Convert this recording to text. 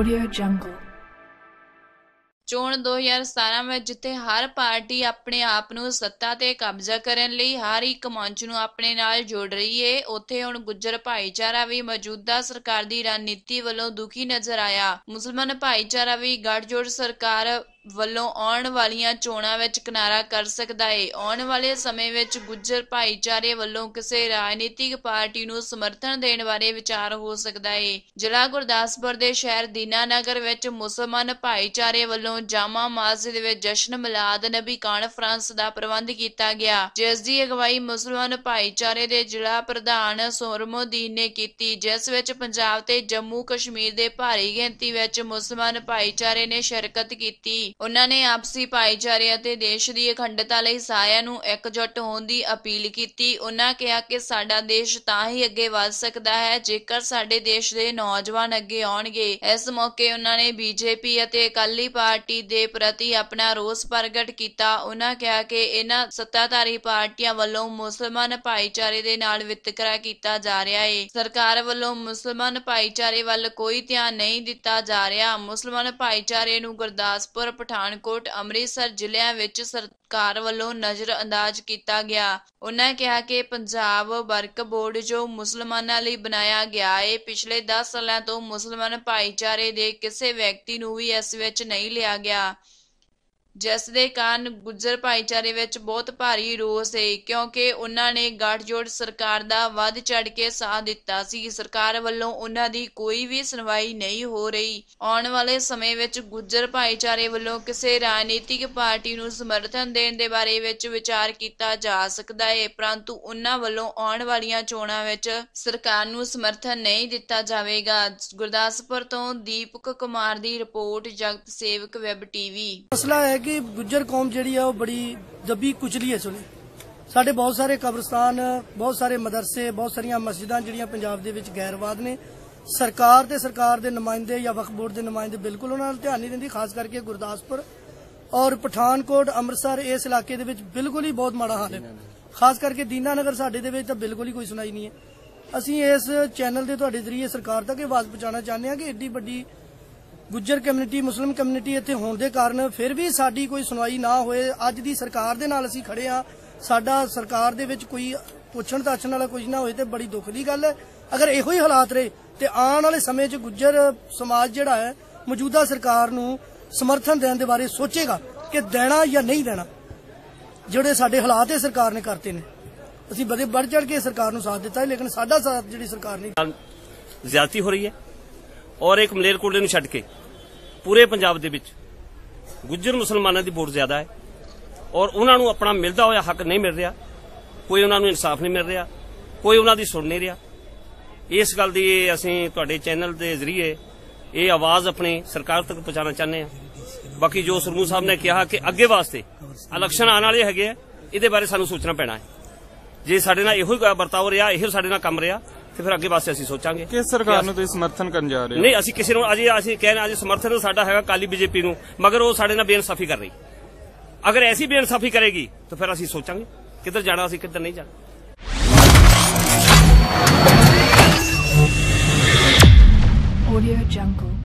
audio ਜੰਗਲ ਚੋਣ 2017 ਵਿੱਚ ਜਿੱਥੇ ਹਰ ਪਾਰਟੀ ਆਪਣੇ ਆਪ ਨੂੰ ਸੱਤਾ ਤੇ ਕਬਜ਼ਾ ਕਰਨ ਲਈ ਹਰ ਇੱਕ ਮੰਚ ਨੂੰ ਆਪਣੇ ਨਾਲ ਜੋੜ ਰਹੀ ਏ ਉੱਥੇ ਹੁਣ ਗੁੱਜਰ ਭਾਈਚਾਰਾ ਵੀ ਮੌਜੂਦਾ ਸਰਕਾਰ ਦੀ ਰਣਨੀਤੀ ਵੱਲੋਂ ਦੁਖੀ ਨਜ਼ਰ ਆਇਆ ਮੁਸਲਮਾਨ ਭਾਈਚਾਰਾ ਵੀ ਗੱਠਜੋੜ ਸਰਕਾਰ ਵੱਲੋਂ ਆਉਣ ਵਾਲੀਆਂ ਚੋਣਾਂ ਵਿੱਚ ਕਿਨਾਰਾ ਕਰ ਸਕਦਾ ਹੈ ਆਉਣ ਵਾਲੇ ਸਮੇਂ ਵਿੱਚ ਗੁੱਜਰ ਭਾਈਚਾਰੇ ਵੱਲੋਂ ਕਿਸੇ ਰਾਜਨੀਤਿਕ ਪਾਰਟੀ ਨੂੰ ਸਮਰਥਨ ਦੇਣ ਬਾਰੇ ਵਿਚਾਰ ਹੋ ਸਕਦਾ ਹੈ ਜ਼ਿਲ੍ਹਾ ਗੁਰਦਾਸਪੁਰ ਦੇ ਸ਼ਹਿਰ ਦੀਨਾਨਗਰ ਵਿੱਚ ਮੁਸਲਮਾਨ ਭਾਈਚਾਰੇ ਵੱਲੋਂ ਜਾਮਾ ਮਸਜਿਦ ਵਿੱਚ ਜਸ਼ਨ ਮਿਲਾਦ ਨਬੀ ਕਾਨਫਰੰਸ ਦਾ ਪ੍ਰਬੰਧ ਕੀਤਾ ਗਿਆ ਜਿਸ ਦੀ ਅਗਵਾਈ ਮੁਸਲਮਾਨ ਭਾਈਚਾਰੇ ਦੇ ਜ਼ਿਲ੍ਹਾ ਪ੍ਰਧਾਨ ਸੋਰਮੋਦੀਨ ਨੇ ਕੀਤੀ ਜਿਸ ਵਿੱਚ ਪੰਜਾਬ ਤੇ ਜੰਮੂ ਕਸ਼ਮੀਰ ਦੇ ਭਾਰੀ ਗਿਣਤੀ ਵਿੱਚ ਮੁਸਲਮਾਨ ਭਾਈਚਾਰੇ ਨੇ ਸ਼ਿਰਕਤ ਕੀਤੀ ਉਹਨਾਂ ਨੇ ਆਪਸੀ ਭਾਈਚਾਰੇ ਅਤੇ ਦੇਸ਼ ਦੀ ਅਖੰਡਤਾ ਲਈ ਸਾਰਿਆਂ ਨੂੰ ਇਕਜੁੱਟ ਹੋਣ ਦੀ ਅਪੀਲ ਕੀਤੀ ਉਹਨਾਂ ਕਿਹਾ ਕਿ ਸਾਡਾ ਦੇਸ਼ ਤਾਂ ਹੀ ਅੱਗੇ ਵਧ ਸਕਦਾ ਹੈ ਜੇਕਰ ਸਾਡੇ ਦੇਸ਼ ਦੇ ਨੌਜਵਾਨ ਅੱਗੇ ਆਉਣਗੇ ਇਸ ਮੌਕੇ ਉਹਨਾਂ ਨੇ ਬੀਜੇਪੀ ਅਤੇ ਅਕਾਲੀ ਪਾਰਟੀ ਦੇ ਪ੍ਰਤੀ ਆਪਣਾ ਰੋਸ ਪ੍ਰਗਟ ਕੀਤਾ ਉਹਨਾਂ ਕਿਹਾ ਕਿ ਇਹਨਾਂ ਸੱਤਾਧਾਰੀ ਪਾਰਟੀਆਂ ਵੱਲੋਂ ਮੁਸਲਮਾਨ ਭਾਈਚਾਰੇ ਦੇ ਨਾਲ ਵਿਤਕਰਾ ਕੀਤਾ ਜਾ ਰਿਹਾ ਹੈ ਸਰਕਾਰ ਵੱਲੋਂ ਮੁਸਲਮਾਨ ਭਾਈਚਾਰੇ ਵੱਲ ਕੋਈ ਧਿਆਨ ਨਹੀਂ ਦਿੱਤਾ ਜਾ ਰਿਹਾ ਮੁਸਲਮਾਨ ਭਾਈਚਾਰੇ ਨੂੰ ਗੁਰਦਾਸਪੁਰ ਪਠਾਨਕੋਟ ਅੰਮ੍ਰਿਤਸਰ ਜ਼ਿਲ੍ਹਿਆਂ ਵਿੱਚ ਸਰਕਾਰ ਵੱਲੋਂ ਨਜ਼ਰ ਅੰਦਾਜ਼ ਕੀਤਾ ਗਿਆ ਉਹਨਾਂ ਕਿਹਾ ਕਿ ਪੰਜਾਬ ਵਰਕ ਬੋਰਡ ਜੋ ਮੁਸਲਮਾਨਾਂ ਲਈ ਬਣਾਇਆ ਗਿਆ ਹੈ ਪਿਛਲੇ 10 ਸਾਲਾਂ ਤੋਂ ਮੁਸਲਮਾਨ ਭਾਈਚਾਰੇ ਦੇ ਕਿਸੇ ਵਿਅਕਤੀ ਨੂੰ ਵੀ ਇਸ ਵਿੱਚ ਨਹੀਂ ਲਿਆ ਗਿਆ ਜਿਸ ਦੇ ਕਾਰਨ ਗੁੱਜਰ ਭਾਈਚਾਰੇ ਵਿੱਚ ਬਹੁਤ ਭਾਰੀ ਰੋਸ ਹੈ ਕਿਉਂਕਿ ਉਹਨਾਂ ਨੇ ਗਠਜੋੜ ਸਰਕਾਰ ਦਾ ਵੱਧ ਚੜ ਕੇ ਸਾਥ ਦਿੱਤਾ ਸੀ ਸਰਕਾਰ ਵੱਲੋਂ ਉਹਨਾਂ ਦੀ ਕੋਈ ਵੀ ਸੁਣਵਾਈ ਨਹੀਂ ਹੋ ਰਹੀ ਆਉਣ ਵਾਲੇ ਸਮੇਂ ਵਿੱਚ ਗੁੱਜਰ ਭਾਈਚਾਰੇ ਵੱਲੋਂ ਕਿਸੇ ਰਾਜਨੀਤਿਕ ਪਾਰਟੀ ਨੂੰ ਸਮਰਥਨ ਦੇਣ ਦੇ ਬਾਰੇ ਵਿੱਚ ਵਿਚਾਰ ਕੀਤਾ ਜਾ ਸਕਦਾ ਹੈ ਪਰੰਤੂ ਉਹਨਾਂ ਵੱਲੋਂ ਆਉਣ ਵਾਲੀਆਂ ਚੋਣਾਂ ਵਿੱਚ ਸਰਕਾਰ ਨੂੰ ਸਮਰਥਨ ਨਹੀਂ ਦਿੱਤਾ ਜਾਵੇਗਾ ਗੁਰਦਾਸਪੁਰ ਤੋਂ ਦੀਪਕ ਕੁਮਾਰ ਦੀ ਰਿਪੋਰਟ ਜਗਤ ਸੇਵਕ ਵੈਬ ਟੀਵੀ ਮਸਲਾ ਹੈ ਕਿ ਕਿ ਗੁੱਜਰ ਕੌਮ ਜਿਹੜੀ ਆ ਉਹ ਬੜੀ ਦੱਬੀ ਕੁਚਲੀ ਹੈ ਸੁਣੇ ਸਾਡੇ ਬਹੁਤ ਸਾਰੇ ਕਬਰਸਤਾਨ ਬਹੁਤ ਸਾਰੇ ਮਦਰਸੇ ਬਹੁਤ ਸਾਰੀਆਂ ਮਸਜਿਦਾਂ ਜਿਹੜੀਆਂ ਪੰਜਾਬ ਦੇ ਵਿੱਚ ਗੈਰਵਾਦ ਨੇ ਸਰਕਾਰ ਤੇ ਸਰਕਾਰ ਦੇ ਨੁਮਾਇੰਦੇ ਜਾਂ ਵਕਫ ਬੋਰਡ ਦੇ ਨੁਮਾਇੰਦੇ ਬਿਲਕੁਲ ਉਹਨਾਂ ਨਾਲ ਧਿਆਨ ਨਹੀਂ ਦਿੰਦੀ ਖਾਸ ਕਰਕੇ ਗੁਰਦਾਸਪੁਰ ਔਰ ਪਠਾਨਕੋਟ ਅੰਮ੍ਰਿਤਸਰ ਇਸ ਇਲਾਕੇ ਦੇ ਵਿੱਚ ਬਿਲਕੁਲ ਹੀ ਬਹੁਤ ਮਾੜਾ ਹਾਲ ਹੈ ਖਾਸ ਕਰਕੇ ਦੀਨਾਨਗਰ ਸਾਡੇ ਦੇ ਵਿੱਚ ਤਾਂ ਬਿਲਕੁਲ ਹੀ ਕੋਈ ਸੁਣਾਈ ਨਹੀਂ ਹੈ ਅਸੀਂ ਇਸ ਚੈਨਲ ਦੇ ਤੁਹਾਡੇ ਜ਼ਰੀਏ ਸਰਕਾਰ ਤੱਕ ਇਹ ਆਵਾਜ਼ ਪਹੁੰਚਾਉਣਾ ਚਾਹੁੰਦੇ ਹਾਂ ਕਿ ਏਡੀ ਵੱਡੀ ਗੁੱਜਰ ਕਮਿਊਨਿਟੀ ਮੁਸਲਮ ਕਮਿਊਨਿਟੀ ਇੱਥੇ ਹੋਣ ਦੇ ਕਾਰਨ ਫਿਰ ਵੀ ਸਾਡੀ ਕੋਈ ਸੁਣਵਾਈ ਨਾ ਹੋਏ ਅੱਜ ਦੀ ਸਰਕਾਰ ਦੇ ਨਾਲ ਅਸੀਂ ਖੜੇ ਆ ਸਾਡਾ ਸਰਕਾਰ ਦੇ ਵਿੱਚ ਕੋਈ ਪੁੱਛਣ ਤਾਛਣ ਵਾਲਾ ਕੁਝ ਨਾ ਹੋਏ ਤੇ ਬੜੀ ਦੁੱਖ ਦੀ ਗੱਲ ਹੈ ਅਗਰ ਇਹੋ ਹੀ ਹਾਲਾਤ ਰਹੇ ਤੇ ਆਉਣ ਵਾਲੇ ਸਮੇਂ 'ਚ ਗੁੱਜਰ ਸਮਾਜ ਜਿਹੜਾ ਹੈ ਮੌਜੂਦਾ ਸਰਕਾਰ ਨੂੰ ਸਮਰਥਨ ਦੇਣ ਦੇ ਬਾਰੇ ਸੋਚੇਗਾ ਕਿ ਦੇਣਾ ਜਾਂ ਨਹੀਂ ਦੇਣਾ ਜਿਹੜੇ ਸਾਡੇ ਹਾਲਾਤ ਇਹ ਸਰਕਾਰ ਨੇ ਕਰਤੇ ਨੇ ਅਸੀਂ ਬੜੇ ਵੱਡ ਚੜ ਕੇ ਸਰਕਾਰ ਨੂੰ ਸਾਥ ਦਿੱਤਾ ਹੈ ਲੇਕਿਨ ਸਾਡਾ ਸਾਥ ਜਿਹੜੀ ਸਰਕਾਰ ਨਹੀਂ ਜ਼ਿਆਦਤੀ ਹੋ ਰਹੀ ਹੈ ਔਰ ਇੱਕ ਮਲੇਰਕੋਟਲੇ ਨੂੰ ਛੱਡ ਕੇ ਪੂਰੇ ਪੰਜਾਬ ਦੇ ਵਿੱਚ ਗੁੱਜਰ ਮੁਸਲਮਾਨਾਂ ਦੀ ਵੋਟ ਜ਼ਿਆਦਾ ਹੈ ਔਰ ਉਹਨਾਂ ਨੂੰ ਆਪਣਾ ਮਿਲਦਾ ਹੋਇਆ ਹੱਕ ਨਹੀਂ ਮਿਲ ਰਿਹਾ ਕੋਈ ਉਹਨਾਂ ਨੂੰ ਇਨਸਾਫ ਨਹੀਂ ਮਿਲ ਰਿਹਾ ਕੋਈ ਉਹਨਾਂ ਦੀ ਸੁਣ ਨਹੀਂ ਰਿਹਾ ਇਸ ਗੱਲ ਦੀ ਅਸੀਂ ਤੁਹਾਡੇ ਚੈਨਲ ਦੇ ਜ਼ਰੀਏ ਇਹ ਆਵਾਜ਼ ਆਪਣੀ ਸਰਕਾਰ ਤੱਕ ਪਹੁੰਚਾਉਣਾ ਚਾਹੁੰਦੇ ਆ ਬਾਕੀ ਜੋ ਸਰਮੂ ਸਾਹਿਬ ਨੇ ਕਿਹਾ ਕਿ ਅੱਗੇ ਵਾਸਤੇ ਇਲੈਕਸ਼ਨ ਆਉਣ ਵਾਲੇ ਹੈਗੇ ਆ ਇਹਦੇ ਬਾਰੇ ਸਾਨੂੰ ਸੋਚਣਾ ਪੈਣਾ ਹੈ ਜੇ ਸਾਡੇ ਨਾਲ ਇਹੋ ਹੀ ਵਰਤਾਓ ਰਿਹਾ ਇਹੋ ਸਾਡੇ ਨਾਲ ਕੰਮ ਰਿਹਾ ਤੇ ਫਿਰ ਅੱਗੇ ਵਾਸਤੇ ਅਸੀਂ ਸੋਚਾਂਗੇ ਕਿ ਸਰਕਾਰ ਨੂੰ ਤੁਸੀਂ ਸਮਰਥਨ ਕਰਨ ਜਾ ਰਹੇ ਹੋ ਨਹੀਂ ਅਸੀਂ ਕਿਸੇ ਨੂੰ ਅਜੇ ਅਸੀਂ ਕਹਿ ਰਹੇ ਅਜੇ ਸਮਰਥਨ ਸਾਡਾ ਹੈਗਾ ਕਾਲੀ ਬੀਜੇਪੀ ਨੂੰ ਮਗਰ ਉਹ ਸਾਡੇ ਨਾਲ ਬੇਇਨਸਾਫੀ ਕਰ ਰਹੀ ਅਗਰ ਐਸੀ ਬੇਇਨਸਾਫੀ ਕਰੇਗੀ ਤਾਂ ਫਿਰ ਅਸੀਂ ਸੋਚਾਂਗੇ ਕਿੱਧਰ ਜਾਣਾ ਅਸੀਂ ਕਿੱਧਰ ਨਹੀਂ ਜਾਣਾ Audio Jungle